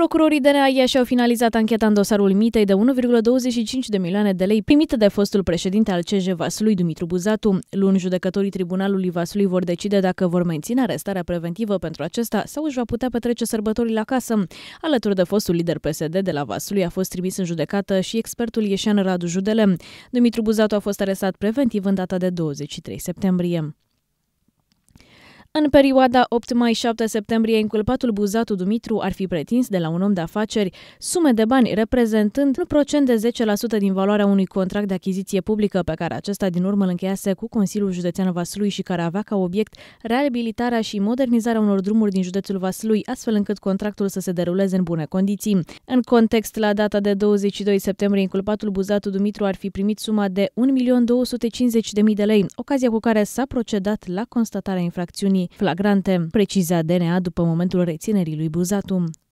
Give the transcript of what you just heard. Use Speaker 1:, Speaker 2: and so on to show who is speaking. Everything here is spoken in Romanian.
Speaker 1: Procurorii DNA Iași au finalizat ancheta în dosarul mitei de 1,25 de milioane de lei primită de fostul președinte al CJ Vasului, Dumitru Buzatu. Luni, judecătorii Tribunalului Vasului vor decide dacă vor menține arestarea preventivă pentru acesta sau își va putea petrece sărbătorii la casă. Alături de fostul lider PSD de la Vasului a fost trimis în judecată și expertul ieșean Radu Judele. Dumitru Buzatu a fost arestat preventiv în data de 23 septembrie. În perioada 8 mai-7 septembrie, inculpatul Buzatu Dumitru ar fi pretins de la un om de afaceri sume de bani reprezentând un procent de 10% din valoarea unui contract de achiziție publică pe care acesta din urmă îl încheiase cu Consiliul Județean Vaslui și care avea ca obiect reabilitarea și modernizarea unor drumuri din județul Vaslui, astfel încât contractul să se deruleze în bune condiții. În context, la data de 22 septembrie, inculpatul Buzatu Dumitru ar fi primit suma de 1.250.000 de lei, ocazia cu care s-a procedat la constatarea infracțiunii flagrante, preciza DNA după momentul reținerii lui Buzatu.